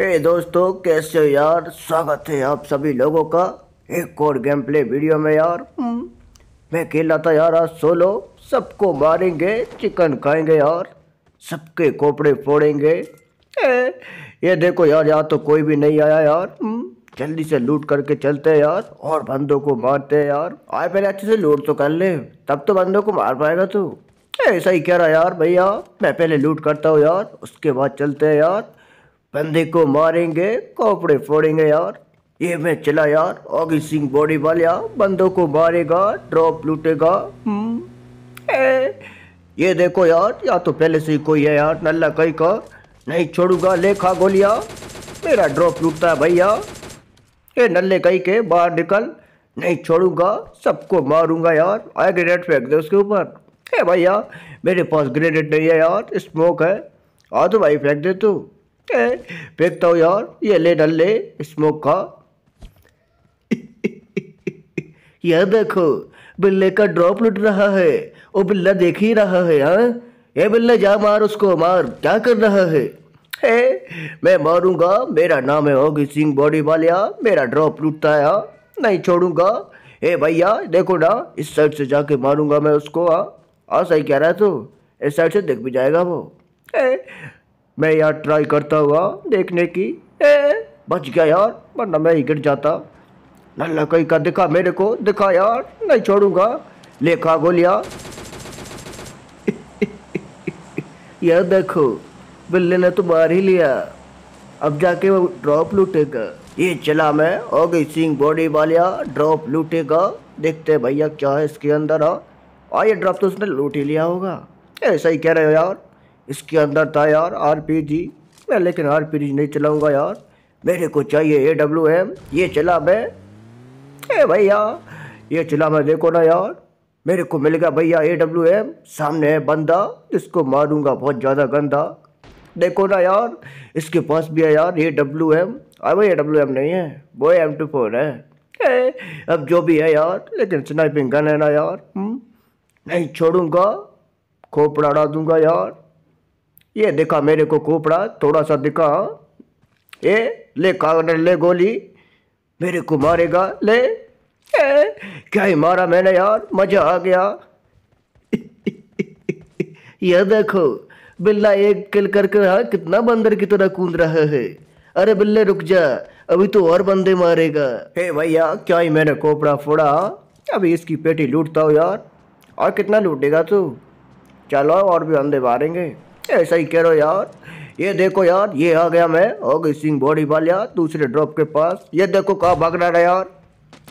ए दोस्तों कैसे हो यार स्वागत है आप सभी लोगों का एक और गेम प्ले वीडियो में यार हम्म, मैं खेला था यार आज सोलो सबको मारेंगे चिकन खाएंगे यार सबके कोपड़े फोड़ेंगे ये देखो यार यहाँ तो कोई भी नहीं आया यार हम्म, जल्दी से लूट करके चलते हैं यार और बंदों को मारते हैं यार आए पहले अच्छे से लूट तो कर ले तब तो बंदों को मार पाएगा तू ऐसा ही कह रहा यार भैया मैं पहले लूट करता हूँ यार उसके बाद चलते हैं यार बंदे को मारेंगे कपड़े फोड़ेंगे यार ये मैं चला यार ऑगी सिंह बॉडी वालिया हाँ, बंदों को मारेगा ड्रॉप लूटेगा हम्म, ये देखो यार या तो पहले से ही कोई है यार नल्ला कई का नहीं छोड़ूगा लेखा गोलिया मेरा ड्रॉप लूटता है भैया ये नल्ले कई के बाहर निकल नहीं छोड़ूंगा सबको मारूंगा यार आए ग्रेनेड फेंक दे उसके ऊपर हे भैया मेरे पास ग्रेनेड नहीं है यार स्मोक है आ हाँ तो भाई फेंक दे तू फेंकता हूँ यार ये ले डल ले स्मोक का यह देखो बिल्ले का ड्रॉप लुट रहा है वो बिल्ला देख ही रहा है हाँ ये बिल्ला जा मार उसको मार क्या कर रहा है हे मैं मारूंगा मेरा नाम है होगी सिंह बॉडी वालिया मेरा ड्रॉप लुटता है हाँ? नहीं छोड़ूंगा ए भैया देखो ना इस साइड से जाके मारूंगा मैं उसको हाँ और सही कह रहा है तू इस साइड से देख भी जाएगा वो ए मैं यार ट्राई करता हुआ देखने की ए बच गया यार वरना मैं ही गिर जाता लल्ला कहीं का दिखा मेरे को दिखा यार नहीं छोड़ूंगा लेखा गोलिया यार देखो बिल्ले ने तो मार ही लिया अब जाके वो ड्रॉप लूटेगा ये चला मैं हो गई सिंह बॉडी वालिया ड्रॉप लूटेगा देखते भैया क्या है इसके अंदर हाँ, हाँ ये ड्रॉप तो उसने लूट ही लिया होगा ऐसा ही कह रहे हो यार इसके अंदर था यार आर पी जी मैं लेकिन आर पी जी नहीं चलाऊँगा यार मेरे को चाहिए ए डब्ल्यू एम ये चला मैं ए भैया ये चला मैं देखो ना यार मेरे को मिल गया भैया ए डब्ल्यू एम सामने है बंदा इसको मारूंगा बहुत ज़्यादा गंदा देखो ना यार इसके पास भी है यार ए डब्ल्यू एम अब ए डब्ल्यू एम नहीं है वो एम टू फोर है ए, अब जो भी है यार लेकिन स्नाइपिंग गन है ना यार हुँ? हम्म, नहीं छोड़ूंगा खोपड़ा उड़ा दूंगा यार ये देखा मेरे को कोपड़ा थोड़ा सा दिखा ए ले कागड़ ले गोली मेरे को मारेगा ले ए, क्या ही मारा मैंने यार मजा आ गया यह देखो बिल्ला एक किल करके रहा कितना बंदर की तरह कूद रहा है अरे बिल्ले रुक जा अभी तो और बंदे मारेगा हे भैया क्या ही मैंने कोपड़ा फोड़ा अभी इसकी पेटी लूटता हो यार और कितना लूटेगा तू चलो और भी बंदे मारेंगे ऐसा ही कह रहा यार ये देखो यार ये आ गया मैं ओगी सिंह बॉडी वाल यार दूसरे ड्रॉप के पास ये देखो कहाँ भाग रहा है यार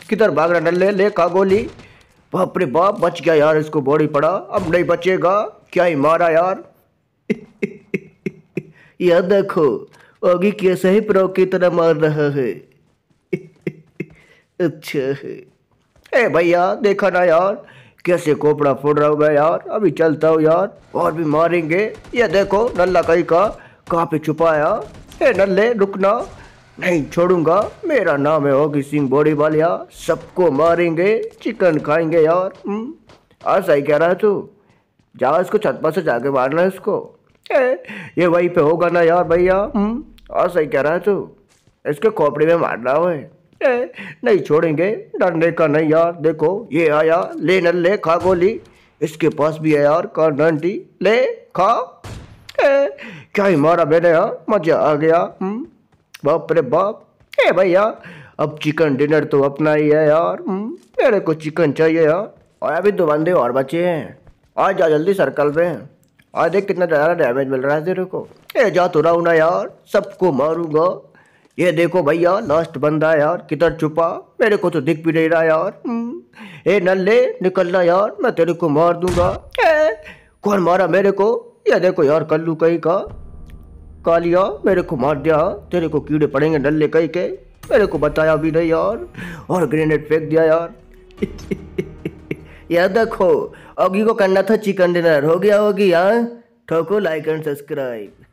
किधर भाग रहा डल ले कहा गोली बाप रे बाप बच गया यार इसको बॉडी पड़ा अब नहीं बचेगा क्या ही मारा यार यह देखो ओगी कैसे ही प्रो की तरह मार रहा है अच्छा है ए भैया देखा ना यार कैसे कोपड़ा फोड़ रहा हूँ मैं यार अभी चलता हूँ यार और भी मारेंगे ये देखो नल्ला कहीं का कहाँ पे छुपाया ए नल्ले रुकना नहीं छोड़ूंगा मेरा नाम है होगी सिंह बोड़ी वालिया सबको मारेंगे चिकन खाएंगे यार और सही कह रहा है तू जा इसको छत पर से जाके मारना है इसको ए, ये वहीं पे होगा ना यार भैया और सही कह रहा है तू इसके खोपड़ी में मारना है नहीं छोड़ेंगे डरने का नहीं यार देखो ये आया ले न ले खा गोली इसके पास भी है यार का ले खा ए, क्या ही मारा मैंने यहाँ मजा आ गया हम्म। बाप रे बाप ए भैया अब चिकन डिनर तो अपना ही है यार हम्म। मेरे को चिकन चाहिए यार हाँ? और अभी दो तो बंदे और बचे हैं आ जा जल्दी सर्कल पे आ देख कितना ज़्यादा डैमेज मिल रहा है तेरे को ए जा तो रहा ना यार सबको मारूंगा ये देखो भैया लास्ट बंदा यार किधर छुपा मेरे को तो दिख भी नहीं रहा यार हम्म। ए नल्ले निकलना यार मैं तेरे को मार दूंगा कौन मारा मेरे को ये देखो यार कल्लू कहीं का कालिया मेरे को मार दिया तेरे को कीड़े पड़ेंगे नल्ले कहीं के मेरे को बताया भी नहीं यार और ग्रेनेड फेंक दिया यार यार देखो अगी को करना था चिकन डिनर हो गया होगी यार ठोको लाइक एंड सब्सक्राइब